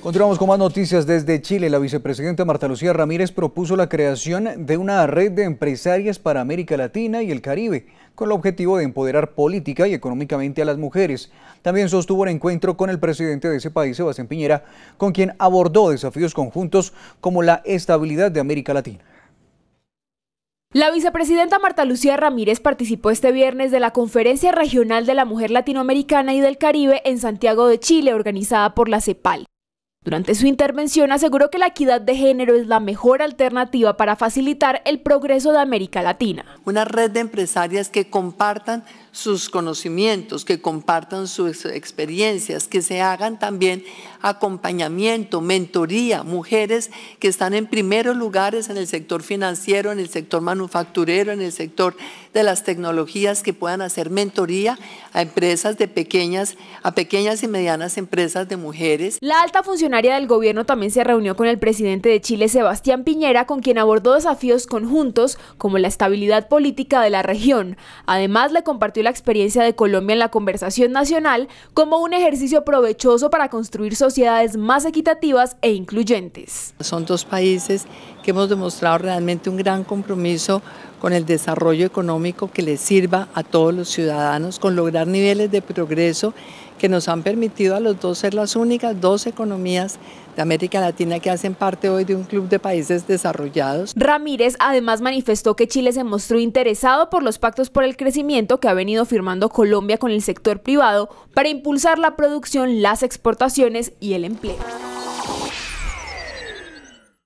Continuamos con más noticias desde Chile. La vicepresidenta Marta Lucía Ramírez propuso la creación de una red de empresarias para América Latina y el Caribe, con el objetivo de empoderar política y económicamente a las mujeres. También sostuvo un encuentro con el presidente de ese país, Sebastián Piñera, con quien abordó desafíos conjuntos como la estabilidad de América Latina. La vicepresidenta Marta Lucía Ramírez participó este viernes de la Conferencia Regional de la Mujer Latinoamericana y del Caribe en Santiago de Chile, organizada por la CEPAL. Durante su intervención aseguró que la equidad de género es la mejor alternativa para facilitar el progreso de América Latina. Una red de empresarias que compartan sus conocimientos, que compartan sus experiencias, que se hagan también acompañamiento, mentoría, mujeres que están en primeros lugares en el sector financiero, en el sector manufacturero, en el sector de las tecnologías, que puedan hacer mentoría a empresas de pequeñas, a pequeñas y medianas empresas de mujeres. La alta del gobierno también se reunió con el presidente de Chile, Sebastián Piñera, con quien abordó desafíos conjuntos como la estabilidad política de la región. Además, le compartió la experiencia de Colombia en la conversación nacional como un ejercicio provechoso para construir sociedades más equitativas e incluyentes. Son dos países que hemos demostrado realmente un gran compromiso con el desarrollo económico que le sirva a todos los ciudadanos, con lograr niveles de progreso que nos han permitido a los dos ser las únicas dos economías de América Latina que hacen parte hoy de un club de países desarrollados. Ramírez además manifestó que Chile se mostró interesado por los pactos por el crecimiento que ha venido firmando Colombia con el sector privado para impulsar la producción, las exportaciones y el empleo.